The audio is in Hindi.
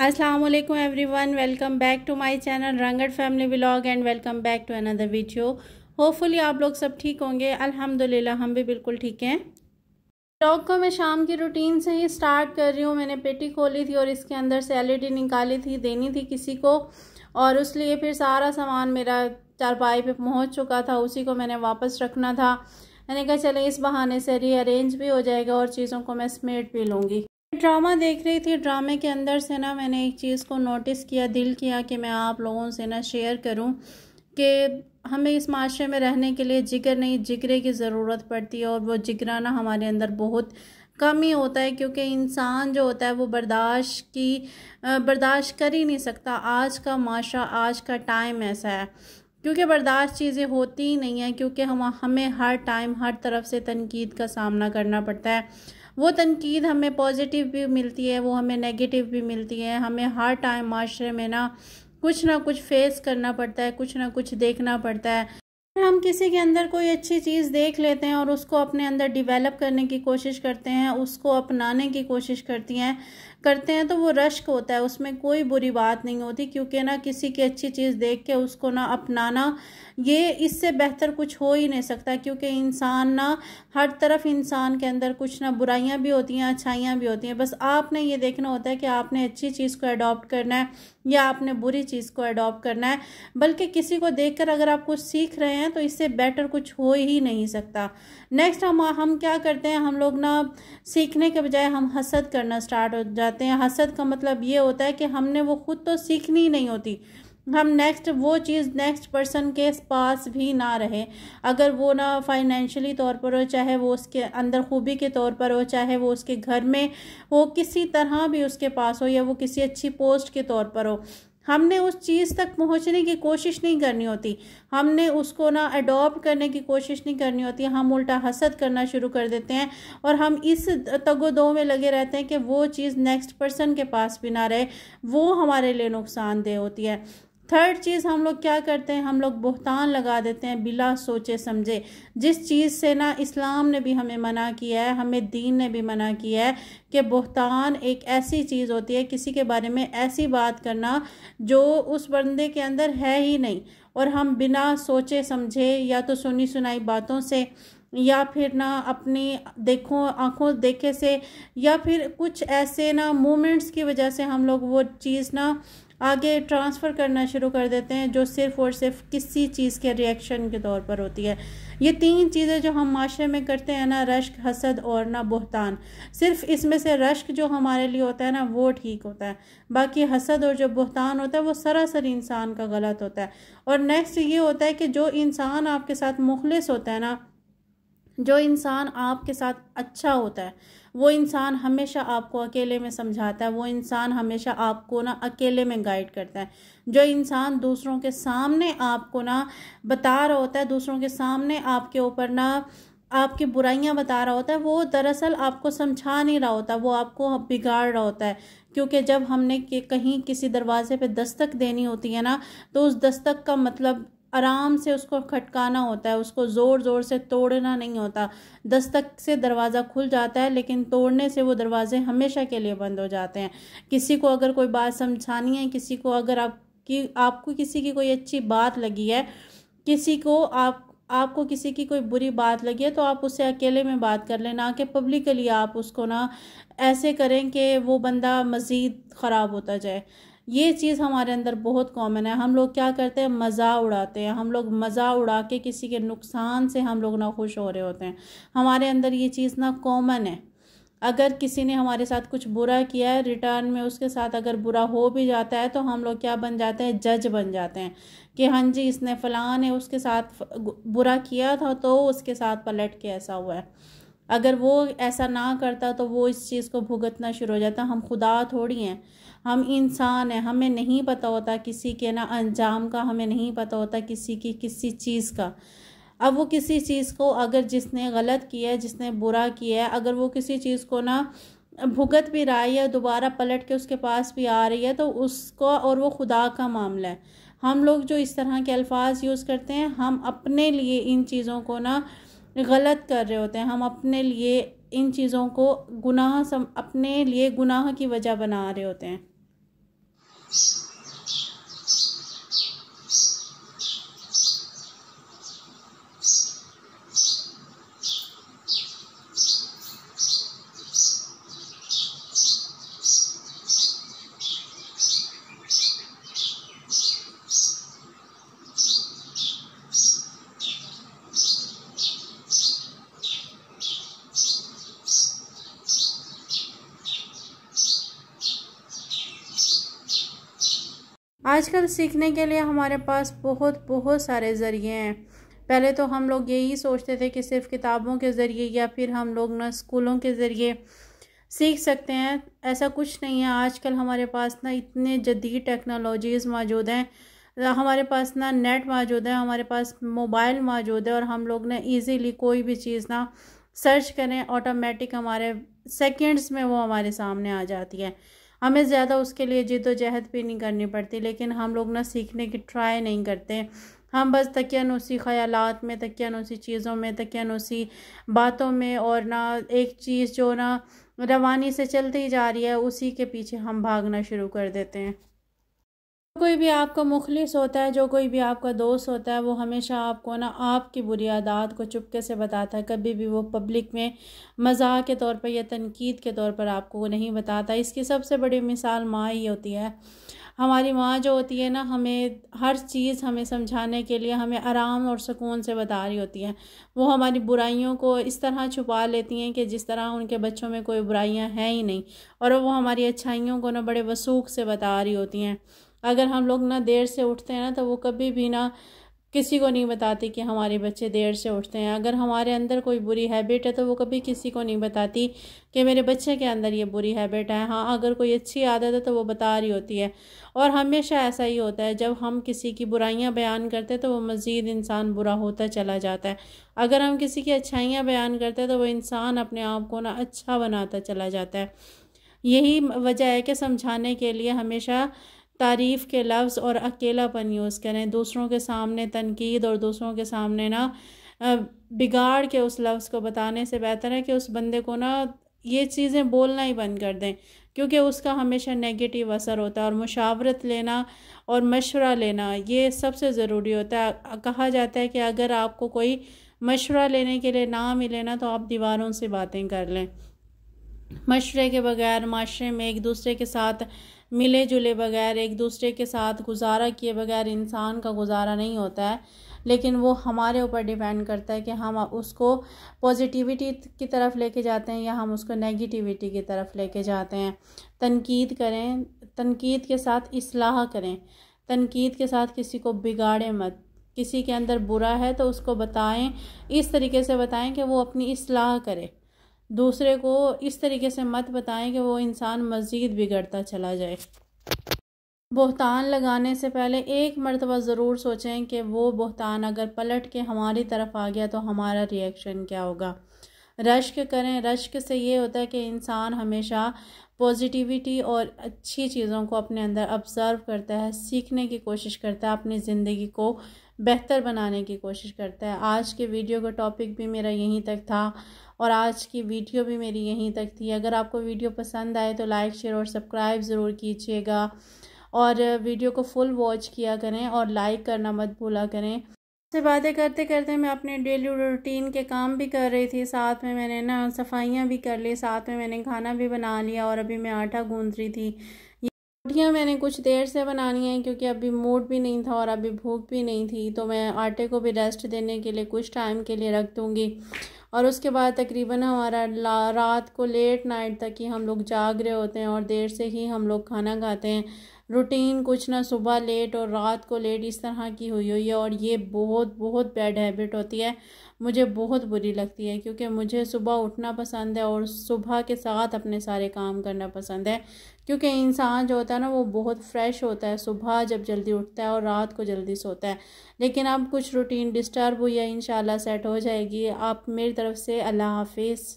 अस्सलाम वालेकुम one welcome back to my channel Rangad family vlog and welcome back to another video hopefully आप लोग सब ठीक होंगे अल्हम्दुलिल्लाह हम भी बिल्कुल ठीक हैं ब्लॉग को मैं शाम की रूटीन से ही स्टार्ट कर रही हूँ मैंने पेटी खोली थी और इसके अंदर ई डी e निकाली थी देनी थी किसी को और उस लिए फिर सारा सामान मेरा चारपाई पे पहुँच चुका था उसी को मैंने वापस रखना था मैंने कहा चले इस बहाने से रीअरेंज भी हो जाएगा और चीज़ों को मैं समेट भी लूँगी ड्रामा देख रही थी ड्रामे के अंदर से ना मैंने एक चीज़ को नोटिस किया दिल किया कि मैं आप लोगों से ना शेयर करूं कि हमें इस माशरे में रहने के लिए जिगर नहीं जिगरे की ज़रूरत पड़ती है और वो जिगरा ना हमारे अंदर बहुत कम ही होता है क्योंकि इंसान जो होता है वो बर्दाश्त की बर्दाश्त कर ही नहीं सकता आज का माशरा आज का टाइम ऐसा है क्योंकि बर्दाश्त चीज़ें होती ही नहीं हैं क्योंकि हम हमें हर टाइम हर तरफ से तनकीद का सामना करना पड़ता है वो तनकीद हमें पॉजिटिव भी मिलती है वो हमें नेगेटिव भी मिलती है हमें हर टाइम माशरे में ना कुछ ना कुछ फेस करना पड़ता है कुछ ना कुछ देखना पड़ता है फिर हम किसी के अंदर कोई अच्छी चीज़ देख लेते हैं और उसको अपने अंदर डिवेलप करने की कोशिश करते हैं उसको अपनाने की कोशिश करती हैं करते हैं तो वो रश्क होता है उसमें कोई बुरी बात नहीं होती क्योंकि ना किसी की अच्छी चीज़ देख के उसको ना अपनाना ये इससे बेहतर कुछ हो ही नहीं सकता क्योंकि इंसान ना हर तरफ इंसान के अंदर कुछ ना बुराइयाँ भी होती हैं अच्छाइयाँ भी होती हैं बस आपने ये देखना होता है कि आपने अच्छी चीज़ को अडॉप्ट करना है या आपने बुरी चीज़ को अडॉप्ट करना है बल्कि किसी को देख अगर आप कुछ सीख रहे हैं हैं तो इससे बेटर कुछ हो ही नहीं सकता नेक्स्ट हम हम क्या करते हैं हम लोग ना सीखने के बजाय हम हसद करना स्टार्ट हो जाते हैं हसद का मतलब ये होता है कि हमने वो खुद तो सीखनी ही नहीं होती हम नेक्स्ट वो चीज़ नेक्स्ट पर्सन के पास भी ना रहे अगर वो ना फाइनेंशियली तौर पर हो चाहे वो उसके अंदर खूबी के तौर पर हो चाहे वो उसके घर में वो किसी तरह भी उसके पास हो या वो किसी अच्छी पोस्ट के तौर पर हो हमने उस चीज़ तक पहुंचने की कोशिश नहीं करनी होती हमने उसको ना अडॉप्ट करने की कोशिश नहीं करनी होती हम उल्टा हसद करना शुरू कर देते हैं और हम इस तगो दो में लगे रहते हैं कि वो चीज़ नेक्स्ट पर्सन के पास भी ना रहे वो हमारे लिए नुकसानदेह होती है थर्ड चीज़ हम लोग क्या करते हैं हम लोग बहतान लगा देते हैं बिला सोचे समझे जिस चीज़ से ना इस्लाम ने भी हमें मना किया है हमें दीन ने भी मना किया है कि बहतान एक ऐसी चीज़ होती है किसी के बारे में ऐसी बात करना जो उस बंदे के अंदर है ही नहीं और हम बिना सोचे समझे या तो सुनी सुनाई बातों से या फिर ना अपनी देखो आँखों देखे से या फिर कुछ ऐसे ना मोमेंट्स की वजह से हम लोग वो चीज़ ना आगे ट्रांसफ़र करना शुरू कर देते हैं जो सिर्फ़ और सिर्फ किसी चीज़ के रिएक्शन के तौर पर होती है ये तीन चीज़ें जो हम माशरे में करते हैं ना रश्क हसद और ना बहतान सिर्फ इसमें से रश्क जो हमारे लिए होता है ना वो ठीक होता है बाकी हसद और जो बहतान होता है वो सरासर इंसान का गलत होता है और नेक्स्ट ये होता है कि जो इंसान आपके साथ मुखलिस होता है ना जो इंसान आपके साथ अच्छा होता है वो इंसान हमेशा आपको अकेले में समझाता है वो इंसान हमेशा आपको ना अकेले में गाइड करता है जो इंसान दूसरों के सामने आपको ना बता रहा होता है दूसरों के सामने आपके ऊपर ना आपकी बुराइयां बता रहा होता है वो दरअसल आपको समझा नहीं रहा होता वो आपको बिगाड़ रहा होता है क्योंकि जब हमने कहीं किसी दरवाजे पे दस्तक देनी होती है ना तो उस दस्तक का मतलब आराम से उसको खटकाना होता है उसको ज़ोर ज़ोर से तोड़ना नहीं होता दस्तक से दरवाज़ा खुल जाता है लेकिन तोड़ने से वो दरवाज़े हमेशा के लिए बंद हो जाते हैं किसी को अगर कोई बात समझानी है किसी को अगर आपकी आपको किसी की कोई अच्छी बात लगी है किसी को आप आपको किसी की कोई बुरी बात लगी है तो आप उससे अकेले में बात कर लें ना कि पब्लिकली आप उसको ना ऐसे करें कि वो बंदा मज़ीद ख़राब होता जाए ये चीज़ हमारे अंदर बहुत कॉमन है हम लोग क्या करते हैं मज़ा उड़ाते हैं हम लोग मज़ा उड़ा के किसी के नुकसान से हम लोग ना खुश हो रहे होते हैं हमारे अंदर ये चीज़ ना कॉमन है अगर किसी ने हमारे साथ कुछ बुरा किया है रिटर्न में उसके साथ अगर बुरा हो भी जाता है तो हम लोग क्या बन जाते हैं जज बन जाते हैं कि हाँ जी इसने फ़लाँ ने उसके साथ बुरा किया था तो उसके साथ पलट के ऐसा हुआ है अगर वो ऐसा ना करता तो वो इस चीज़ को भुगतना शुरू हो जाता हम खुदा थोड़ी हैं हम इंसान हैं हमें नहीं पता होता किसी के ना अंजाम का हमें नहीं पता होता किसी की किसी चीज़ का अब वो किसी चीज़ को अगर जिसने गलत किया है जिसने बुरा किया है अगर वो किसी चीज़ को ना भुगत भी रहा है दोबारा पलट के उसके पास भी आ रही है तो उसको और वो खुदा का मामला है हम लोग जो इस तरह के अल्फाज यूज़ करते हैं हम अपने लिए इन चीज़ों को ना गलत कर रहे होते हैं हम अपने लिए इन चीज़ों को गुनाह सम अपने लिए गुनाह की वजह बना रहे होते हैं आजकल सीखने के लिए हमारे पास बहुत बहुत सारे ज़रिए हैं पहले तो हम लोग यही सोचते थे कि सिर्फ किताबों के ज़रिए या फिर हम लोग ना स्कूलों के ज़रिए सीख सकते हैं ऐसा कुछ नहीं है आजकल हमारे पास ना इतने जदीद टेक्नोलॉजीज़ मौजूद हैं हमारे पास ना नेट मौजूद है हमारे पास मोबाइल मौजूद है और हम लोग ना इजीली कोई भी चीज़ ना सर्च करें ऑटोमेटिक हमारे सेकंड्स में वो हमारे सामने आ जाती है हमें ज़्यादा उसके लिए जिदोजहद भी नहीं करनी पड़ती लेकिन हम लोग ना सीखने की ट्राई नहीं करते हम बस उसी ख्याल में तकियान उसी चीज़ों में तकियान उसी बातों में और ना एक चीज़ जो ना रवानी से चलती जा रही है उसी के पीछे हम भागना शुरू कर देते हैं कोई भी आपका मुखलिस होता है जो कोई भी आपका दोस्त होता है वो हमेशा आपको ना आपकी बुरी आदात को चुपके से बताता है कभी भी वो पब्लिक में मजाक के तौर पर या तनकीद के तौर पर आपको नहीं बताता इसकी सबसे बड़ी मिसाल माँ ही होती है हमारी माँ जो होती है ना हमें हर चीज़ हमें समझाने के लिए हमें आराम और सुकून से बता रही होती हैं वो हमारी बुराइयों को इस तरह छुपा लेती हैं कि जिस तरह उनके बच्चों में कोई बुराइयाँ हैं ही नहीं और वो हमारी अच्छाइयों को ना बड़े वसूख से बता रही होती हैं अगर हम लोग ना देर से उठते हैं ना तो वो कभी भी ना किसी को नहीं बताती कि हमारे बच्चे देर से उठते हैं अगर हमारे अंदर कोई बुरी हैबिट है तो वो कभी किसी को नहीं बताती कि मेरे बच्चे के अंदर ये बुरी हैबिट है हाँ अगर कोई अच्छी आदत है तो वो बता रही होती है और हमेशा ऐसा ही होता है जब हम किसी की बुराइयाँ बयान करते हैं तो वो मज़ीद इंसान बुरा होता चला जाता है अगर हम किसी की अच्छाइयाँ बयान करते हैं तो वो इंसान अपने आप को ना अच्छा बनाता चला जाता है यही वजह है कि समझाने के लिए हमेशा तारीफ़ के लफ्ज़ और अकेलापन यूज़ करें दूसरों के सामने तनकीद और दूसरों के सामने ना बिगाड़ के उस लफ्ज़ को बताने से बेहतर है कि उस बंदे को ना ये चीज़ें बोलना ही बंद कर दें क्योंकि उसका हमेशा नेगेटिव असर होता है और मुशावरत लेना और मशवरा लेना ये सबसे ज़रूरी होता है कहा जाता है कि अगर आपको कोई मशवरा लेने के लिए ना मिले ना तो आप दीवारों से बातें कर लें मशवरे के बगैर माशरे में एक दूसरे के साथ मिले जुले बगैर एक दूसरे के साथ गुजारा किए बगैर इंसान का गुजारा नहीं होता है लेकिन वो हमारे ऊपर डिपेंड करता है कि हम उसको पॉजिटिविटी की तरफ लेके जाते हैं या हम उसको नेगेटिविटी की तरफ लेके जाते हैं तनकीद करें तनकीद के साथ असलाह करें तनकीद के साथ किसी को बिगाड़े मत किसी के अंदर बुरा है तो उसको बताएं इस तरीके से बताएं कि वो अपनी असलाह करे दूसरे को इस तरीके से मत बताएं कि वो इंसान मज़ीद बिगड़ता चला जाए बहतान लगाने से पहले एक मरतबा ज़रूर सोचें कि वो बहतान अगर पलट के हमारी तरफ आ गया तो हमारा रिएक्शन क्या होगा रश्क करें रश्क से ये होता है कि इंसान हमेशा पॉजिटिविटी और अच्छी चीज़ों को अपने अंदर ऑब्ज़र्व करता है सीखने की कोशिश करता है अपनी ज़िंदगी को बेहतर बनाने की कोशिश करता है आज के वीडियो का टॉपिक भी मेरा यहीं तक था और आज की वीडियो भी मेरी यहीं तक थी अगर आपको वीडियो पसंद आए तो लाइक शेयर और सब्सक्राइब ज़रूर कीजिएगा और वीडियो को फुल वॉच किया करें और लाइक करना मत भूला करें से बातें करते करते मैं अपने डेली रूटीन के काम भी कर रही थी साथ में मैंने ना सफाइयाँ भी कर ली साथ में मैंने खाना भी बना लिया और अभी मैं आटा गूँध रही थी रोटियाँ मैंने कुछ देर से बनानी है क्योंकि अभी मूड भी नहीं था और अभी भूख भी नहीं थी तो मैं आटे को भी रेस्ट देने के लिए कुछ टाइम के लिए रख दूँगी और उसके बाद तकरीबन हमारा रात को लेट नाइट तक ही हम लोग जाग रहे होते हैं और देर से ही हम लोग खाना खाते हैं रूटीन कुछ ना सुबह लेट और रात को लेट इस तरह की हुई हुई है और ये बहुत बहुत बैड हैबिट होती है मुझे बहुत बुरी लगती है क्योंकि मुझे सुबह उठना पसंद है और सुबह के साथ अपने सारे काम करना पसंद है क्योंकि इंसान जो होता है ना वो बहुत फ्रेश होता है सुबह जब जल्दी उठता है और रात को जल्दी सोता है लेकिन अब कुछ रूटीन डिस्टर्ब हुई है इन सेट हो जाएगी आप मेरी तरफ से अल्लाह हाफिज़